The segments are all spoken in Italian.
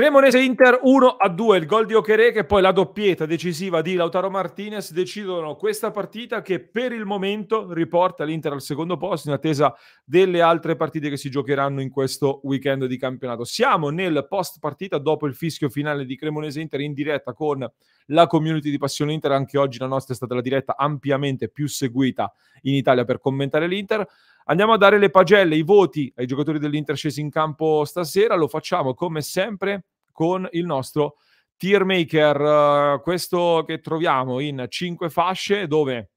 Cremonese Inter 1 a 2, il gol di Ocheré che poi la doppietta decisiva di Lautaro Martinez decidono questa partita che per il momento riporta l'Inter al secondo posto in attesa delle altre partite che si giocheranno in questo weekend di campionato. Siamo nel post partita dopo il fischio finale di Cremonese Inter in diretta con la community di Passione Inter, anche oggi la nostra è stata la diretta ampiamente più seguita in Italia per commentare l'Inter. Andiamo a dare le pagelle, i voti ai giocatori dell'Inter scesi in campo stasera. Lo facciamo come sempre con il nostro tier maker, eh, questo che troviamo in cinque fasce dove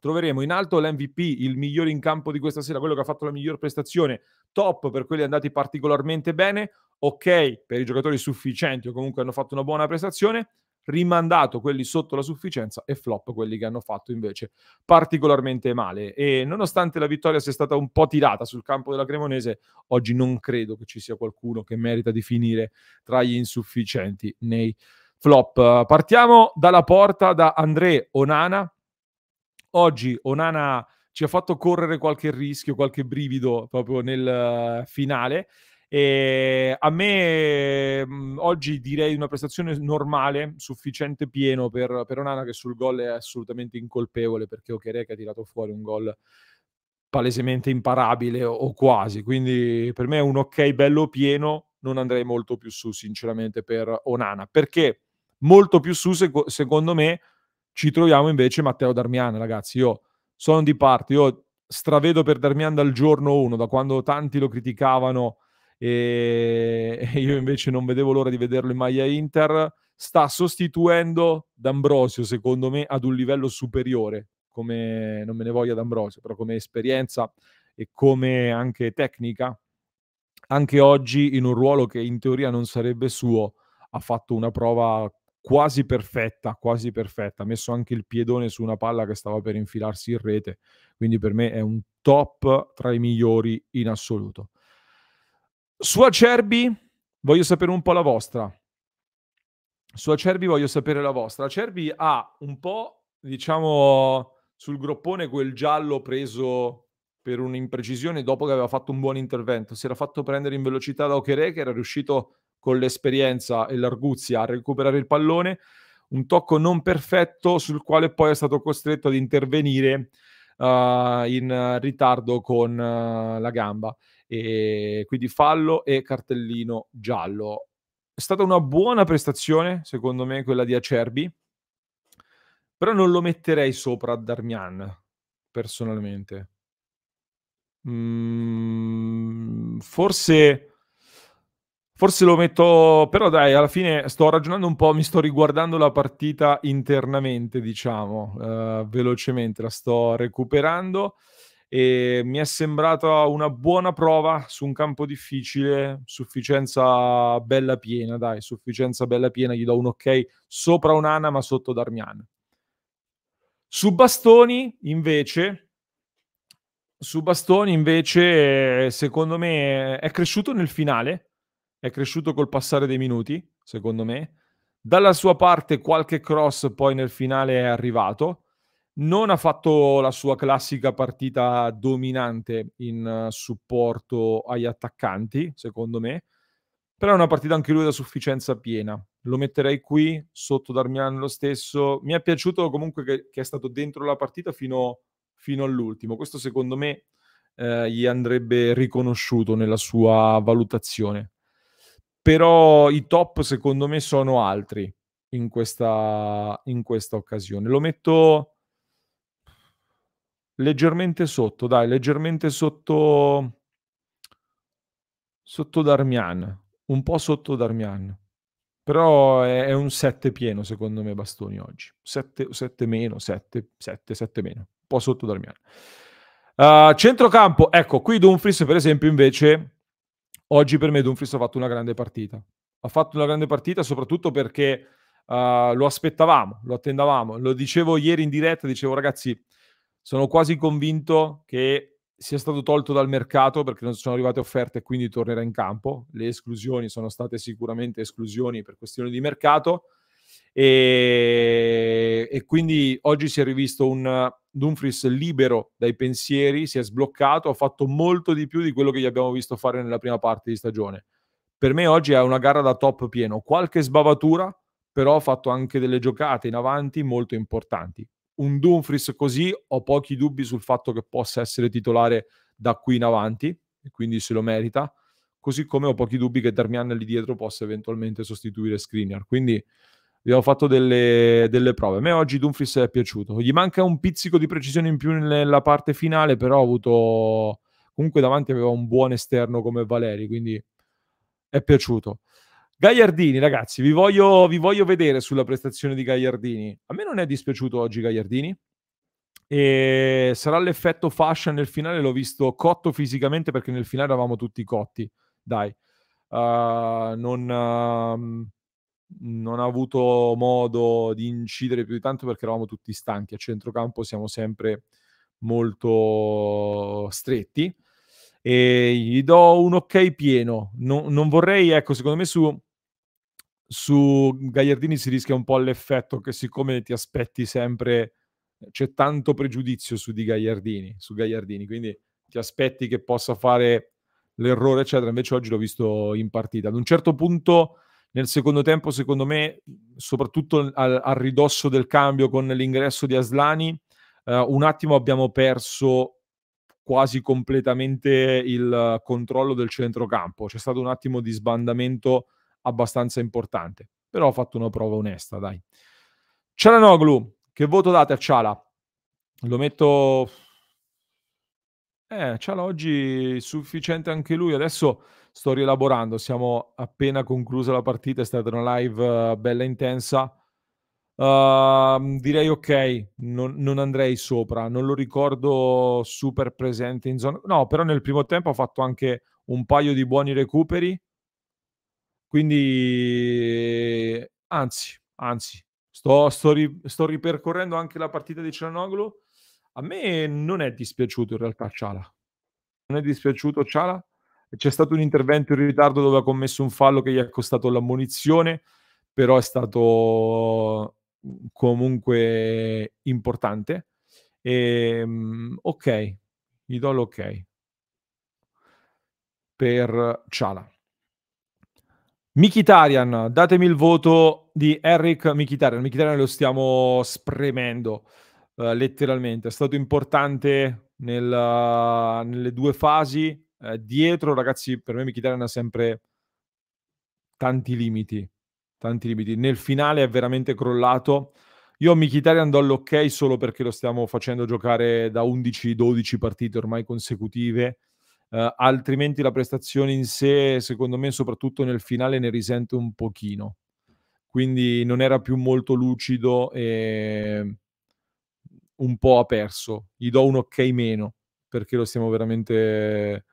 troveremo in alto l'MVP, il migliore in campo di questa sera, quello che ha fatto la miglior prestazione, top per quelli andati particolarmente bene, ok per i giocatori sufficienti o comunque hanno fatto una buona prestazione, rimandato quelli sotto la sufficienza e flop quelli che hanno fatto invece particolarmente male. E nonostante la vittoria sia stata un po' tirata sul campo della Cremonese, oggi non credo che ci sia qualcuno che merita di finire tra gli insufficienti nei flop. Partiamo dalla porta da André Onana. Oggi Onana ci ha fatto correre qualche rischio, qualche brivido proprio nel eh, finale e ehm, a me mhmm, oggi direi una prestazione normale, sufficiente pieno per, per Onana che sul gol è assolutamente incolpevole perché Okereka ha tirato fuori un gol palesemente imparabile o, quasi, quindi per me è un ok bello pieno, non andrei molto più su sinceramente per Onana, perché molto più su se, secondo me ci troviamo invece Matteo Darmian, ragazzi, io sono di parte, io stravedo per Darmian dal giorno 1, da quando tanti lo criticavano e io invece non vedevo l'ora di vederlo in maglia Inter, sta sostituendo D'Ambrosio, secondo me, ad un livello superiore, come non me ne voglia D'Ambrosio, però come esperienza e come anche tecnica, anche oggi in un ruolo che in teoria non sarebbe suo, ha fatto una prova quasi perfetta, quasi perfetta, ha messo anche il piedone su una palla che stava per infilarsi in rete, quindi per me è un top tra i migliori in assoluto. Su Acerbi voglio sapere un po' la vostra. Su Acerbi voglio sapere la vostra. Acerbi ha un po', diciamo, sul groppone quel giallo preso per un'imprecisione dopo che aveva fatto un buon intervento. Si era fatto prendere in velocità da Okere che era riuscito con l'esperienza e l'arguzia a recuperare il pallone. Un tocco non perfetto sul quale poi è stato costretto ad intervenire uh, in ritardo con uh, la gamba. E ehm, quindi fallo e cartellino giallo. È stata una buona prestazione, secondo me, quella di Acerbi, però non lo metterei sopra Darmian, personalmente. Mm, forse... Forse lo metto, però dai, alla fine sto ragionando un po', mi sto riguardando la partita internamente, diciamo, eh, velocemente, la sto recuperando e mi è sembrata una buona prova su un campo difficile, sufficienza bella piena, dai, sufficienza bella piena, gli do un ok sopra Unana ma sotto Darmian. Su Bastoni invece, su Bastoni invece eh, secondo me è cresciuto nel finale, è cresciuto col passare dei minuti, secondo me. Dalla sua parte qualche cross poi nel finale è arrivato non ha fatto la sua classica partita dominante in eh, supporto agli attaccanti, secondo me, però è una partita anche lui da sufficienza piena. Lo metterei qui, sotto Darmian lo stesso. Mi è piaciuto comunque che, che è stato dentro la partita fino, fino all'ultimo. Questo secondo me eh, gli andrebbe riconosciuto nella sua valutazione. Però i top secondo me sono altri in questa, in questa occasione. Lo metto leggermente sotto, dai, leggermente sotto sotto Darmian, un po' sotto Darmian. Però è, è un 7 pieno secondo me Bastoni oggi. 7, 7 meno, 7, 7, 7 meno, un po' sotto Darmian. Uh, centrocampo, ecco, qui Dumfries per esempio invece oggi per me Dumfries ha fatto una grande partita. Ha fatto una grande partita soprattutto perché uh, lo aspettavamo, lo attendavamo. Lo dicevo ieri in diretta, dicevo ragazzi, sono quasi convinto che sia stato tolto dal mercato perché non sono arrivate offerte e quindi tornerà in campo. Le esclusioni sono state sicuramente esclusioni per questioni di mercato e, e quindi oggi si è rivisto un Dumfries libero dai pensieri, si è sbloccato, ha fatto molto di più di quello che gli abbiamo visto fare nella prima parte di stagione. Per me oggi è una gara da top pieno, qualche sbavatura, però ha fatto anche delle giocate in avanti molto importanti un Dumfries così ho pochi dubbi sul fatto che possa essere titolare da qui in avanti, e quindi se lo merita, così come ho pochi dubbi che Darmian lì dietro possa eventualmente sostituire Skriniar. Quindi abbiamo fatto delle, delle, prove. A me oggi Dumfries è piaciuto. Gli manca un pizzico di precisione in più nella parte finale, però ho avuto... Comunque davanti aveva un buon esterno come Valeri, quindi è piaciuto. Gagliardini, ragazzi, vi voglio, vi voglio, vedere sulla prestazione di Gagliardini. A me non è dispiaciuto oggi Gagliardini. E sarà l'effetto fascia nel finale, l'ho visto cotto fisicamente perché nel finale eravamo tutti cotti. Dai, uh, non, uh, non ha avuto modo di incidere più di tanto perché eravamo tutti stanchi. A centrocampo siamo sempre molto stretti e gli do un ok pieno. No, non vorrei, ecco, secondo me su su Gagliardini si rischia un po' l'effetto che siccome ti aspetti sempre, eh, c'è tanto pregiudizio su di Gagliardini, su Gagliardini, quindi ti aspetti che possa fare l'errore, eccetera. Invece oggi l'ho visto in partita. Ad un certo punto, nel secondo tempo, secondo me, soprattutto al, al ridosso del cambio con l'ingresso di Aslani, eh, un attimo abbiamo perso quasi completamente il eh, controllo del centrocampo. C'è stato un attimo di sbandamento abbastanza importante. Però ho fatto una prova onesta, dai. Cialanoglu, che voto date a Ciala? Lo metto... Eh, Ciala oggi sufficiente anche lui. Adesso sto rielaborando, siamo appena conclusa la partita, è stata una live eh, bella intensa. Uh, direi ok, non, non, andrei sopra, non lo ricordo super presente in zona. No, però nel primo tempo ha fatto anche un paio di buoni recuperi quindi, anzi, anzi, sto, sto, ri, sto ripercorrendo anche la partita di Cianoglu A me non è dispiaciuto in realtà Ciala. Non è dispiaciuto Ciala. C'è stato un intervento in ritardo dove ha commesso un fallo che gli ha costato l'ammonizione, però è stato mhmm, comunque importante. E, ehm, ok, gli do l'ok per Ciala. Mikitarian, datemi il voto di Eric Mikitarian. Mikitarian lo stiamo spremendo uh, letteralmente, è stato importante nel, uh, nelle due fasi. Uh, dietro, ragazzi, per me Mikitarian ha sempre tanti limiti, tanti limiti. Nel finale è veramente crollato. Io a Mkhitaryan do l'ok solo perché lo stiamo facendo giocare da 11-12 partite ormai consecutive eh, altrimenti la prestazione in sé, secondo me, soprattutto nel finale, ne risente un pochino. Quindi non era più molto lucido e un po' ha perso. Gli do un ok meno perché lo stiamo veramente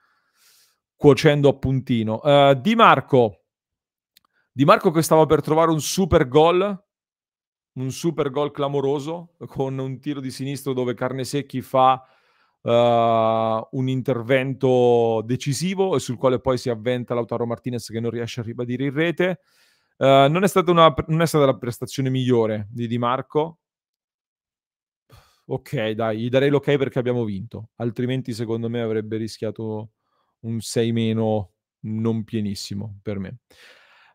cuocendo a puntino. Uh, Di Marco. Di Marco che stava per trovare un super gol, un super gol clamoroso con un tiro di sinistro dove Carnesecchi fa Uh, un intervento decisivo e sul quale poi si avventa Lautaro Martinez che non riesce a ribadire in rete. Uh, non, è stata una, non è stata la prestazione migliore di Di Marco. Ok, dai, gli darei l'ok perché abbiamo vinto, altrimenti secondo me avrebbe rischiato un 6 meno non pienissimo per me.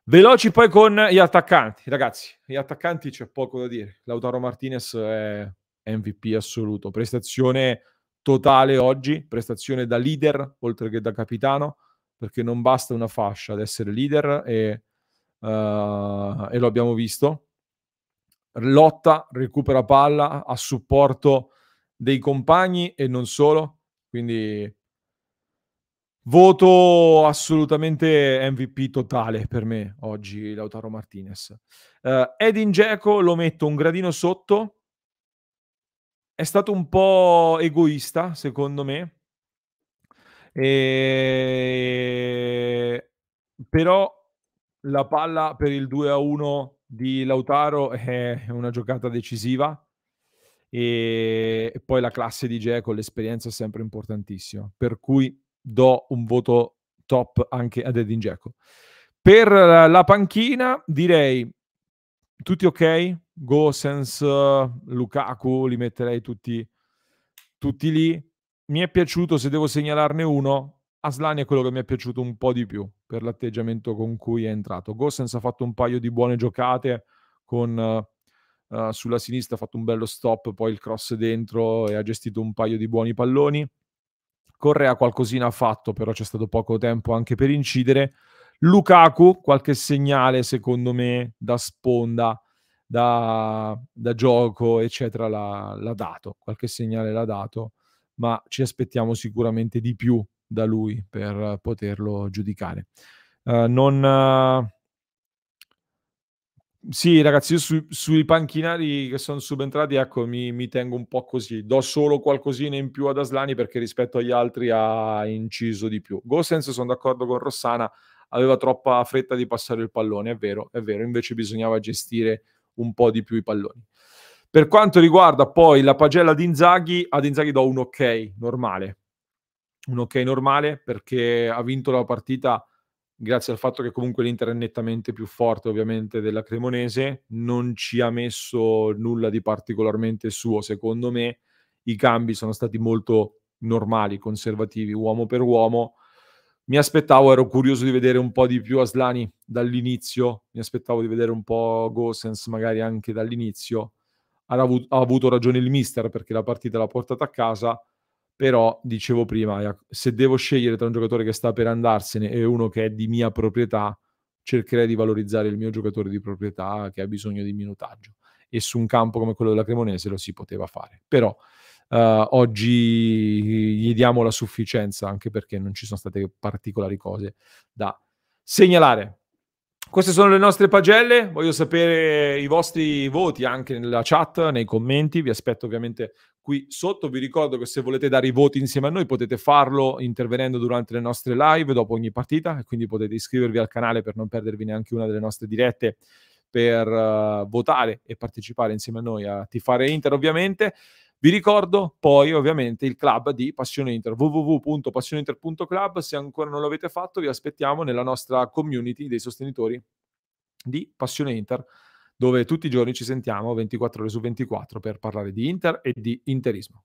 Veloci poi con gli attaccanti, ragazzi, gli attaccanti c'è poco da dire. Lautaro Martinez è MVP assoluto, prestazione totale oggi, prestazione da leader oltre che da capitano, perché non basta una fascia ad essere leader e, uh, e lo abbiamo visto. Lotta, recupera palla a supporto dei compagni e non solo, quindi voto assolutamente MVP totale per me oggi Lautaro Martinez. Uh, Edin Geco lo metto un gradino sotto è stato un po' egoista, secondo me. E... Ehm, però la palla per il 2 a 1 di Lautaro è una giocata decisiva e poi la classe di con l'esperienza è sempre importantissima, per cui do un voto top anche ad Edin Geco. Per la panchina direi tutti ok, Gosens, Lukaku, li metterei tutti, tutti lì. Mi è piaciuto, se devo segnalarne uno, Aslan è quello che mi è piaciuto un po' di più per l'atteggiamento con cui è entrato. Gosens ha fatto un paio di buone giocate con, uh, sulla sinistra, ha fatto un bello stop, poi il cross dentro e ha gestito un paio di buoni palloni. Correa qualcosina ha fatto, però c'è stato poco tempo anche per incidere. Lukaku, qualche segnale secondo me da sponda, da, da gioco, eccetera, l'ha, l'ha dato, qualche segnale l'ha dato, ma ci aspettiamo sicuramente di più da lui per poterlo giudicare. Uh, non, uh... Sì, ragazzi, io su, sui panchinari che sono subentrati, ecco, mi, mi, tengo un po' così. Do solo qualcosina in più ad Aslani perché rispetto agli altri ha inciso di più. Gosens, sono d'accordo con Rossana, aveva troppa fretta di passare il pallone, è vero, è vero, invece bisognava gestire un po' di più i palloni. Per quanto riguarda poi la pagella di Inzaghi, ad Inzaghi do un ok normale. Un ok normale perché ha vinto la partita grazie al fatto che comunque l'Inter è nettamente più forte ovviamente della Cremonese, non ci ha messo nulla di particolarmente suo, secondo me i cambi sono stati molto normali, conservativi, uomo per uomo, mi aspettavo, ero curioso di vedere un po' di più Aslani dall'inizio, mi aspettavo di vedere un po' Gosens magari anche dall'inizio. Ha avuto, ha avuto ragione il mister perché la partita l'ha portata a casa, però dicevo prima, ecco, se devo scegliere tra un giocatore che sta per andarsene e uno che è di mia proprietà, cercherei di valorizzare il mio giocatore di proprietà che ha bisogno di minutaggio. E su un campo come quello della Cremonese lo si poteva fare. Però uh, oggi gli diamo la sufficienza, anche perché non ci sono state particolari cose da segnalare. Queste sono le nostre pagelle, voglio sapere i vostri voti anche nella chat, nei commenti, vi aspetto ovviamente qui sotto, vi ricordo che se volete dare i voti insieme a noi potete farlo intervenendo durante le nostre live dopo ogni partita quindi potete iscrivervi al canale per non perdervi neanche una delle nostre dirette per uh, votare e partecipare insieme a noi a Tifare Inter ovviamente. Vi ricordo poi ovviamente il club di Passione Inter, www.passioneinter.club, se ancora non l'avete fatto vi aspettiamo nella nostra community dei sostenitori di Passione Inter dove tutti i giorni ci sentiamo 24 ore su 24 per parlare di Inter e di interismo.